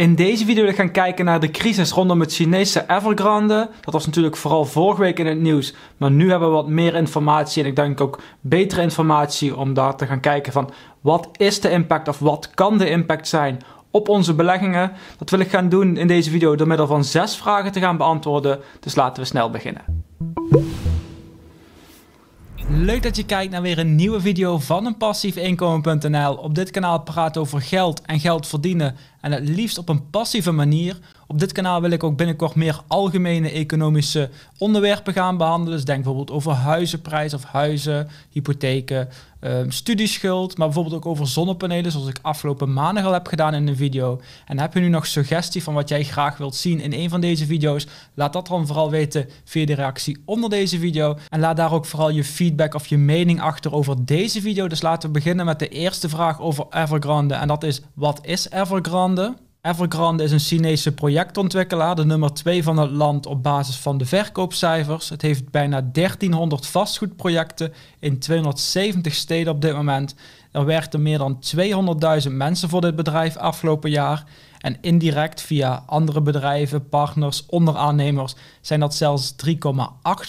In deze video wil ik gaan kijken naar de crisis rondom het Chinese Evergrande. Dat was natuurlijk vooral vorige week in het nieuws. Maar nu hebben we wat meer informatie en ik denk ook betere informatie om daar te gaan kijken van wat is de impact of wat kan de impact zijn op onze beleggingen. Dat wil ik gaan doen in deze video door middel van zes vragen te gaan beantwoorden. Dus laten we snel beginnen. Leuk dat je kijkt naar weer een nieuwe video van een passiefinkomen.nl. Op dit kanaal praat over geld en geld verdienen en het liefst op een passieve manier. Op dit kanaal wil ik ook binnenkort meer algemene economische onderwerpen gaan behandelen. Dus denk bijvoorbeeld over huizenprijs of huizen, hypotheken, um, studieschuld, maar bijvoorbeeld ook over zonnepanelen, zoals ik afgelopen maandag al heb gedaan in een video. En heb je nu nog suggestie van wat jij graag wilt zien in een van deze video's? Laat dat dan vooral weten via de reactie onder deze video. En laat daar ook vooral je feedback of je mening achter over deze video. Dus laten we beginnen met de eerste vraag over Evergrande. En dat is, wat is Evergrande? Evergrande is een Chinese projectontwikkelaar, de nummer 2 van het land op basis van de verkoopcijfers. Het heeft bijna 1300 vastgoedprojecten in 270 steden op dit moment. Er werkten meer dan 200.000 mensen voor dit bedrijf afgelopen jaar. En indirect via andere bedrijven, partners, onderaannemers zijn dat zelfs 3,8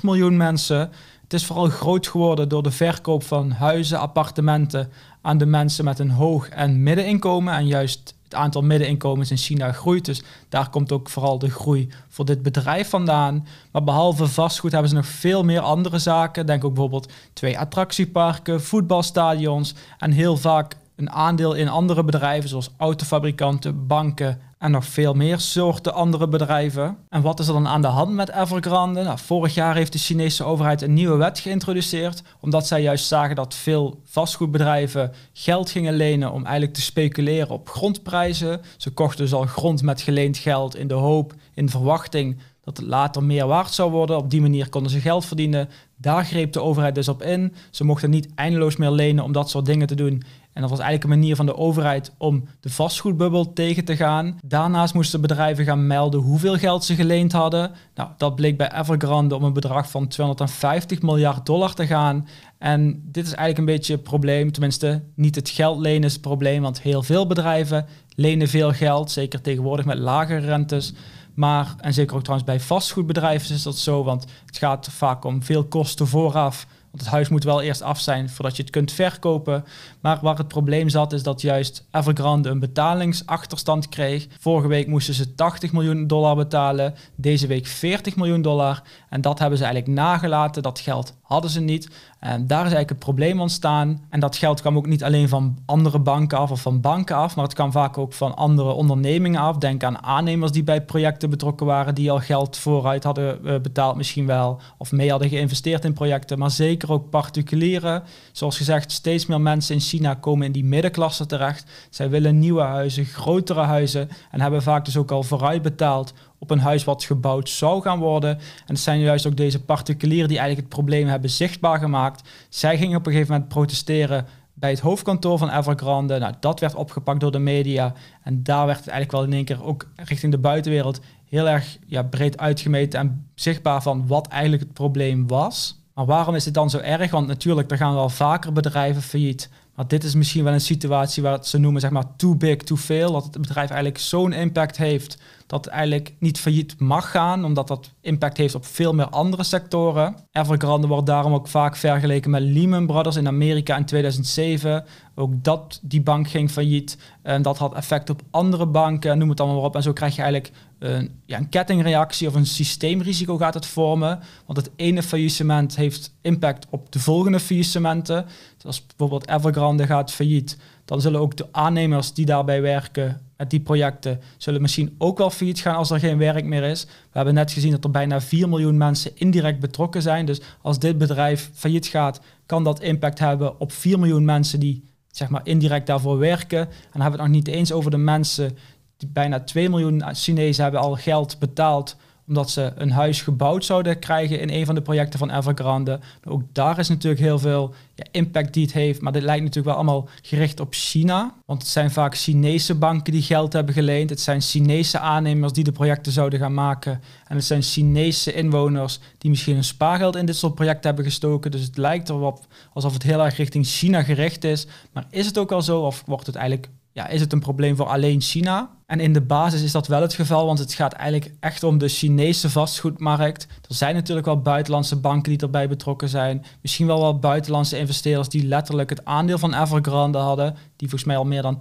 miljoen mensen. Het is vooral groot geworden door de verkoop van huizen, appartementen aan de mensen met een hoog en middeninkomen. En juist het aantal middeninkomens in China groeit. Dus daar komt ook vooral de groei voor dit bedrijf vandaan. Maar behalve vastgoed hebben ze nog veel meer andere zaken. Denk ook bijvoorbeeld twee attractieparken, voetbalstadions en heel vaak een aandeel in andere bedrijven zoals autofabrikanten, banken en nog veel meer soorten andere bedrijven. En wat is er dan aan de hand met Evergrande? Nou, vorig jaar heeft de Chinese overheid een nieuwe wet geïntroduceerd, omdat zij juist zagen dat veel vastgoedbedrijven geld gingen lenen om eigenlijk te speculeren op grondprijzen. Ze kochten dus al grond met geleend geld in de hoop, in verwachting dat het later meer waard zou worden. Op die manier konden ze geld verdienen. Daar greep de overheid dus op in. Ze mochten niet eindeloos meer lenen om dat soort dingen te doen. En dat was eigenlijk een manier van de overheid om de vastgoedbubbel tegen te gaan. Daarnaast moesten bedrijven gaan melden hoeveel geld ze geleend hadden. Nou, dat bleek bij Evergrande om een bedrag van 250 miljard dollar te gaan. En dit is eigenlijk een beetje het probleem. Tenminste, niet het geld lenen is het probleem, want heel veel bedrijven lenen veel geld, zeker tegenwoordig met lagere rentes. Maar, en zeker ook trouwens bij vastgoedbedrijven is dat zo, want het gaat vaak om veel kosten vooraf. Want het huis moet wel eerst af zijn voordat je het kunt verkopen. Maar waar het probleem zat, is dat juist Evergrande een betalingsachterstand kreeg. Vorige week moesten ze 80 miljoen dollar betalen, deze week 40 miljoen dollar. En dat hebben ze eigenlijk nagelaten, dat geld hadden ze niet. En daar is eigenlijk het probleem ontstaan. En dat geld kwam ook niet alleen van andere banken af of van banken af, maar het kwam vaak ook van andere ondernemingen af. Denk aan aannemers die bij projecten betrokken waren, die al geld vooruit hadden eh, betaald misschien wel, of mee hadden geïnvesteerd in projecten, maar zeker ook particulieren. Zoals gezegd, steeds meer mensen in China komen in die middenklasse terecht. Zij willen nieuwe huizen, grotere huizen en hebben vaak dus ook al vooruit betaald op een huis wat gebouwd zou gaan worden. En het zijn juist ook deze particulieren die eigenlijk het probleem hebben zichtbaar gemaakt. Zij gingen op een gegeven moment protesteren bij het hoofdkantoor van Evergrande. Nou, dat werd opgepakt door de media. En daar werd het eigenlijk wel in één keer ook richting de buitenwereld heel erg ja, breed uitgemeten en zichtbaar van wat eigenlijk het probleem was. Maar waarom is dit dan zo erg? Want natuurlijk, er gaan wel vaker bedrijven failliet. Maar dit is misschien wel een situatie waar ze noemen zeg maar too big, too veel. Dat het bedrijf eigenlijk zo'n impact heeft dat eigenlijk niet failliet mag gaan, omdat dat impact heeft op veel meer andere sectoren. Evergrande wordt daarom ook vaak vergeleken met Lehman Brothers in Amerika in 2007. Ook dat, die bank ging failliet. En dat had effect op andere banken, noem het allemaal maar op. En zo krijg je eigenlijk een, ja, een kettingreactie of een systeemrisico gaat het vormen. Want het ene faillissement heeft impact op de volgende faillissementen. Dus als bijvoorbeeld Evergrande gaat failliet, dan zullen ook de aannemers die daarbij werken met die projecten, zullen misschien ook wel failliet gaan als er geen werk meer is. We hebben net gezien dat er bijna 4 miljoen mensen indirect betrokken zijn. Dus als dit bedrijf failliet gaat, kan dat impact hebben op 4 miljoen mensen die zeg maar, indirect daarvoor werken. En dan hebben we het nog niet eens over de mensen, die bijna 2 miljoen Chinezen hebben al geld betaald omdat ze een huis gebouwd zouden krijgen in een van de projecten van Evergrande. Ook daar is natuurlijk heel veel ja, impact die het heeft. Maar dit lijkt natuurlijk wel allemaal gericht op China. Want het zijn vaak Chinese banken die geld hebben geleend. Het zijn Chinese aannemers die de projecten zouden gaan maken. En het zijn Chinese inwoners die misschien hun spaargeld in dit soort projecten hebben gestoken. Dus het lijkt erop alsof het heel erg richting China gericht is. Maar is het ook al zo of wordt het eigenlijk, ja, is het een probleem voor alleen China? En in de basis is dat wel het geval, want het gaat eigenlijk echt om de Chinese vastgoedmarkt. Er zijn natuurlijk wel buitenlandse banken die erbij betrokken zijn. Misschien wel wel buitenlandse investeerders die letterlijk het aandeel van Evergrande hadden, die volgens mij al meer dan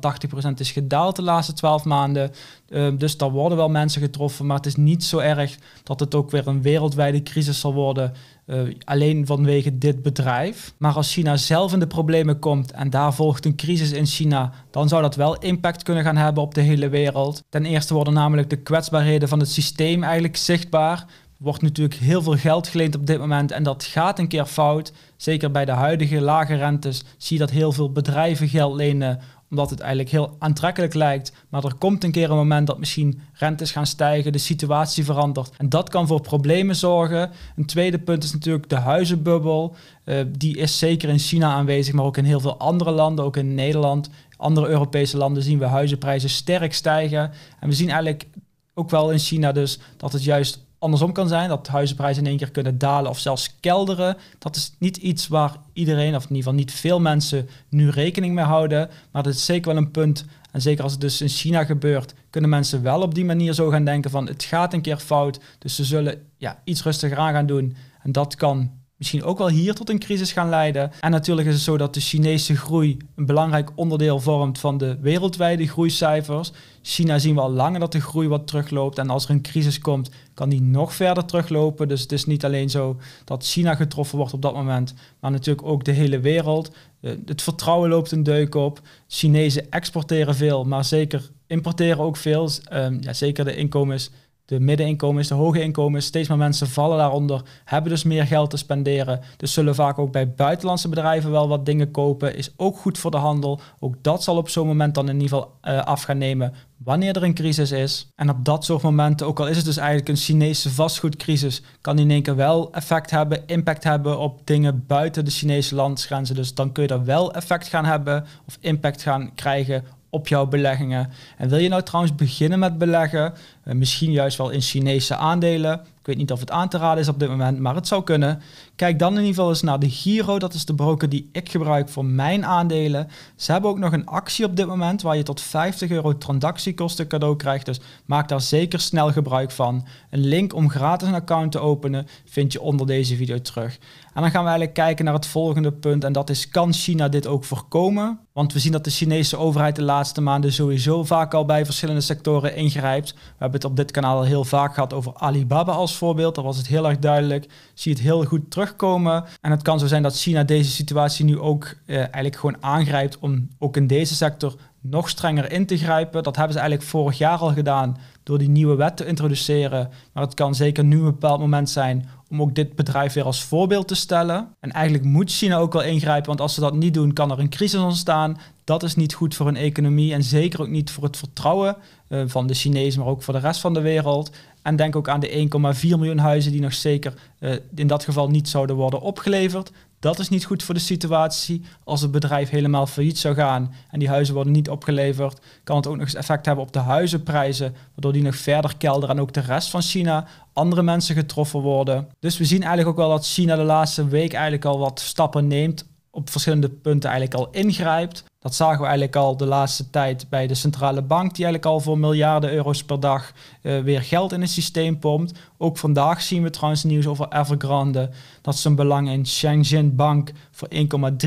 80% is gedaald de laatste 12 maanden. Ehm, dus daar worden wel mensen getroffen, maar het is niet zo erg dat het ook weer een wereldwijde crisis zal worden. Eh, alleen vanwege dit bedrijf. Maar als China zelf in de problemen komt en daar volgt een crisis in China, dan zou dat wel impact kunnen gaan hebben op de hele wereld. Ten eerste worden namelijk de kwetsbaarheden van het systeem eigenlijk zichtbaar. Wordt natuurlijk heel veel geld geleend op dit moment en dat gaat een keer fout. Zeker bij de huidige lage rentes zie je dat heel veel bedrijven geld lenen omdat het eigenlijk heel aantrekkelijk lijkt. Maar er komt een keer een moment dat misschien rentes gaan stijgen, de situatie verandert. En dat kan voor problemen zorgen. Een tweede punt is natuurlijk de huizenbubbel. Eh, die is zeker in China aanwezig, maar ook in heel veel andere landen, ook in Nederland andere Europese landen zien we huizenprijzen sterk stijgen. En we zien eigenlijk ook wel in China dus dat het juist andersom kan zijn. Dat huizenprijzen in één keer kunnen dalen of zelfs kelderen. Dat is niet iets waar iedereen, of in ieder geval niet veel mensen, nu rekening mee houden. Maar dat is zeker wel een punt. En zeker als het dus in China gebeurt, kunnen mensen wel op die manier zo gaan denken van het gaat een keer fout. Dus ze zullen ja, iets rustiger aan gaan doen. En dat kan misschien ook wel hier tot een crisis gaan leiden. En natuurlijk is het zo dat de Chinese groei een belangrijk onderdeel vormt van de wereldwijde groeicijfers. China zien we al langer dat de groei wat terugloopt. En als er een crisis komt, kan die nog verder teruglopen. Dus het is niet alleen zo dat China getroffen wordt op dat moment, maar natuurlijk ook de hele wereld. Eh, het vertrouwen loopt een deuk op. Chinezen exporteren veel, maar zeker importeren ook veel. Ehm, ja, zeker de inkomens de middeninkomens, de hoge inkomens, steeds meer mensen vallen daaronder, hebben dus meer geld te spenderen. Dus zullen vaak ook bij buitenlandse bedrijven wel wat dingen kopen. Is ook goed voor de handel. Ook dat zal op zo'n moment dan in ieder geval uh, af gaan nemen wanneer er een crisis is. En op dat soort momenten, ook al is het dus eigenlijk een Chinese vastgoedcrisis, kan die in één keer wel effect hebben, impact hebben op dingen buiten de Chinese landsgrenzen. Dus, dus dan kun je daar wel effect gaan hebben of impact gaan krijgen op jouw beleggingen. En wil je nou trouwens beginnen met beleggen, eh, misschien juist wel in Chinese aandelen, weet niet of het aan te raden is op dit moment, maar het zou kunnen. Kijk dan in ieder geval eens naar de Giro. Dat is de broker die ik gebruik voor mijn aandelen. Ze hebben ook nog een actie op dit moment waar je tot 50 euro transactiekosten cadeau krijgt. Dus maak daar zeker snel gebruik van. Een link om gratis een account te openen vind je onder deze video terug. En dan gaan we eigenlijk kijken naar het volgende punt. En dat is, kan China dit ook voorkomen? Want we zien dat de Chinese overheid de laatste maanden sowieso vaak al bij verschillende sectoren ingrijpt. We hebben het op dit kanaal al heel vaak gehad over Alibaba als voorbeeld, daar was het heel erg duidelijk. Zie het heel goed terugkomen. En het kan zo zijn dat China deze situatie nu ook eh, eigenlijk gewoon aangrijpt om ook in deze sector nog strenger in te grijpen. Dat hebben ze eigenlijk vorig jaar al gedaan door die nieuwe wet te introduceren. Maar het kan zeker nu een bepaald moment zijn om ook dit bedrijf weer als voorbeeld te stellen. En eigenlijk moet China ook wel ingrijpen, want als ze dat niet doen, kan er een crisis ontstaan. Dat is niet goed voor hun economie en zeker ook niet voor het vertrouwen eh, van de Chinezen, maar ook voor de rest van de wereld. En denk ook aan de 1,4 miljoen huizen die nog zeker eh, in dat geval niet zouden worden opgeleverd. Dat is niet goed voor de situatie. Als het bedrijf helemaal failliet zou gaan en die huizen worden niet opgeleverd, kan het ook nog eens effect hebben op de huizenprijzen, waardoor die nog verder kelderen en ook de rest van China, andere mensen getroffen worden. Dus we zien eigenlijk ook wel dat China de laatste week eigenlijk al wat stappen neemt op verschillende punten eigenlijk al ingrijpt. Dat zagen we eigenlijk al de laatste tijd bij de centrale bank, die eigenlijk al voor miljarden euro's per dag eh, weer geld in het systeem pompt. Ook vandaag zien we trouwens nieuws over Evergrande, dat zijn belang in Shenzhen Bank voor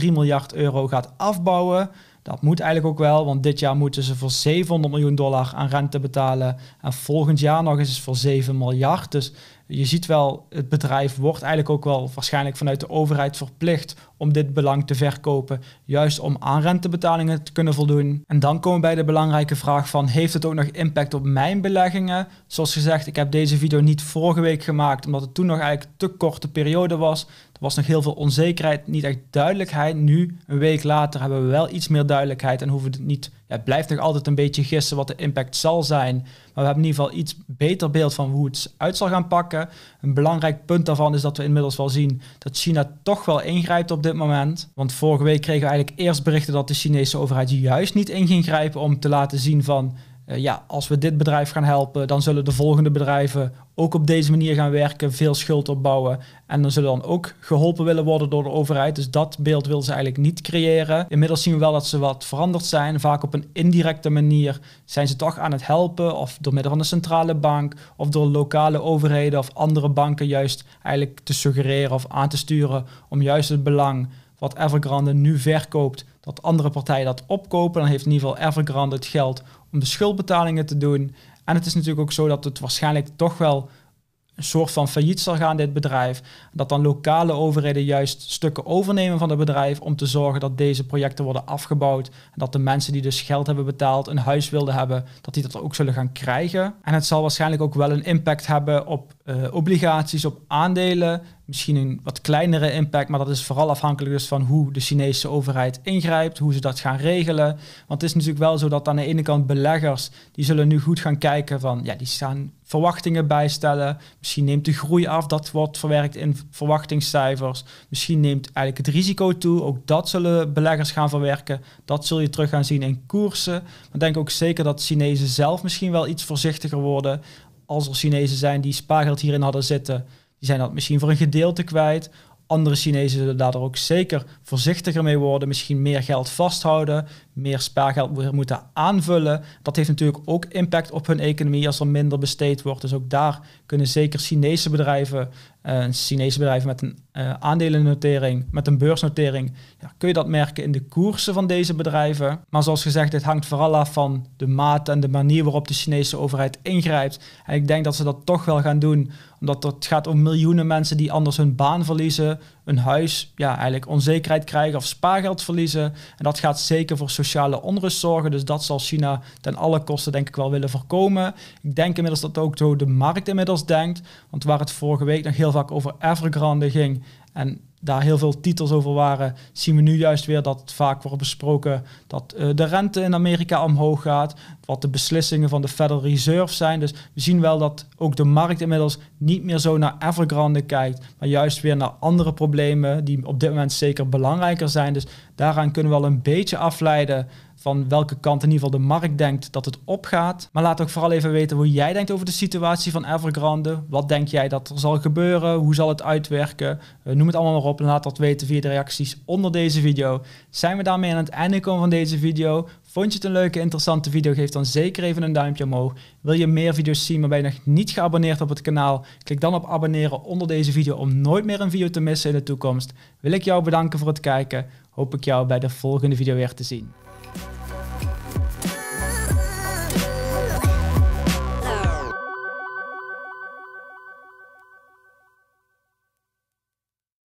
1,3 miljard euro gaat afbouwen. Dat moet eigenlijk ook wel, want dit jaar moeten ze voor 700 miljoen dollar aan rente betalen. En volgend jaar nog eens voor 7 miljard. Dus je ziet wel, het bedrijf wordt eigenlijk ook wel waarschijnlijk vanuit de overheid verplicht om dit belang te verkopen, juist om aan rentebetalingen te kunnen voldoen. En dan komen we bij de belangrijke vraag van heeft het ook nog impact op mijn beleggingen? Zoals gezegd, ik heb deze video niet vorige week gemaakt omdat het toen nog eigenlijk te korte periode was. Er was nog heel veel onzekerheid, niet echt duidelijkheid. Nu, een week later, hebben we wel iets meer duidelijkheid en hoeven het niet... het blijft nog altijd een beetje gissen wat de impact zal zijn. Maar we hebben in ieder geval iets beter beeld van hoe het uit zal gaan pakken. Een belangrijk punt daarvan is dat we inmiddels wel zien dat China toch wel ingrijpt op dit moment. Want vorige week kregen we eigenlijk eerst berichten dat de Chinese overheid juist niet in ging grijpen om te laten zien van eh, ja, als we dit bedrijf gaan helpen, dan zullen de volgende bedrijven ook op deze manier gaan werken, veel schuld opbouwen. En dan zullen dan ook geholpen willen worden door de overheid. Dus dat beeld wil ze eigenlijk niet creëren. Inmiddels zien we wel dat ze wat veranderd zijn. Vaak op een indirecte manier zijn ze toch aan het helpen. Of door middel van de centrale bank, of door lokale overheden of andere banken juist eigenlijk te suggereren of aan te sturen om juist het belang wat Evergrande nu verkoopt, dat andere partijen dat opkopen. Dan heeft in ieder geval Evergrande het geld om de schuldbetalingen te doen. En het is natuurlijk ook zo dat het waarschijnlijk toch wel een soort van failliet zal gaan, dit bedrijf. Dat dan lokale overheden juist stukken overnemen van het bedrijf om te zorgen dat deze projecten worden afgebouwd. En dat de mensen die dus geld hebben betaald, een huis wilden hebben, dat die dat ook zullen gaan krijgen. En het zal waarschijnlijk ook wel een impact hebben op eh, obligaties, op aandelen misschien een wat kleinere impact, maar dat is vooral afhankelijk dus van hoe de Chinese overheid ingrijpt, hoe ze dat gaan regelen. Want het is natuurlijk wel zo dat aan de ene kant beleggers, die zullen nu goed gaan kijken van, ja, die staan verwachtingen bijstellen. Misschien neemt de groei af, dat wordt verwerkt in verwachtingscijfers. Misschien neemt eigenlijk het risico toe, ook dat zullen beleggers gaan verwerken. Dat zul je terug gaan zien in koersen. Maar denk ook zeker dat Chinezen zelf misschien wel iets voorzichtiger worden. Als er Chinezen zijn die spaargeld hierin hadden zitten, die zijn dat misschien voor een gedeelte kwijt. Andere Chinezen zullen daar ook zeker voorzichtiger mee worden. Misschien meer geld vasthouden meer spaargeld weer moeten aanvullen. Dat heeft natuurlijk ook impact op hun economie als er minder besteed wordt. Dus ook daar kunnen zeker Chinese bedrijven, uh, Chinese bedrijven met een eh, aandelennotering, met een beursnotering, ja, kun je dat merken in de koersen van deze bedrijven. Maar zoals gezegd, dit hangt vooral af van de mate en de manier waarop de Chinese overheid ingrijpt. En ik denk dat ze dat toch wel gaan doen, omdat het gaat om miljoenen mensen die anders hun baan verliezen, een huis ja, eigenlijk onzekerheid krijgen of spaargeld verliezen. En dat gaat zeker voor sociale onrust zorgen. Dus dat zal China ten alle kosten denk ik wel willen voorkomen. Ik denk inmiddels dat ook zo de markt inmiddels denkt. Want waar het vorige week nog heel vaak over Evergrande ging en daar heel veel titels over waren, zien we nu juist weer dat vaak wordt besproken dat eh, de rente in Amerika omhoog gaat, wat de beslissingen van de Federal Reserve zijn. Dus we zien wel dat ook de markt inmiddels niet meer zo naar Evergrande kijkt, maar juist weer naar andere problemen die op dit moment zeker belangrijker zijn. Dus daaraan kunnen we wel een beetje afleiden van welke kant in ieder geval de markt denkt dat het opgaat. Maar laat ook vooral even weten hoe jij denkt over de situatie van Evergrande. Wat denk jij dat er zal gebeuren? Hoe zal het uitwerken? Eh, noem het allemaal maar op en laat dat weten via de reacties onder deze video. Zijn we daarmee aan het einde komen van deze video? Vond je het een leuke, interessante video? Geef dan zeker even een duimpje omhoog. Wil je meer video's zien, maar ben je nog niet geabonneerd op het kanaal? Klik dan op abonneren onder deze video om nooit meer een video te missen in de toekomst. Wil ik jou bedanken voor het kijken. Hoop ik jou bij de volgende video weer te zien.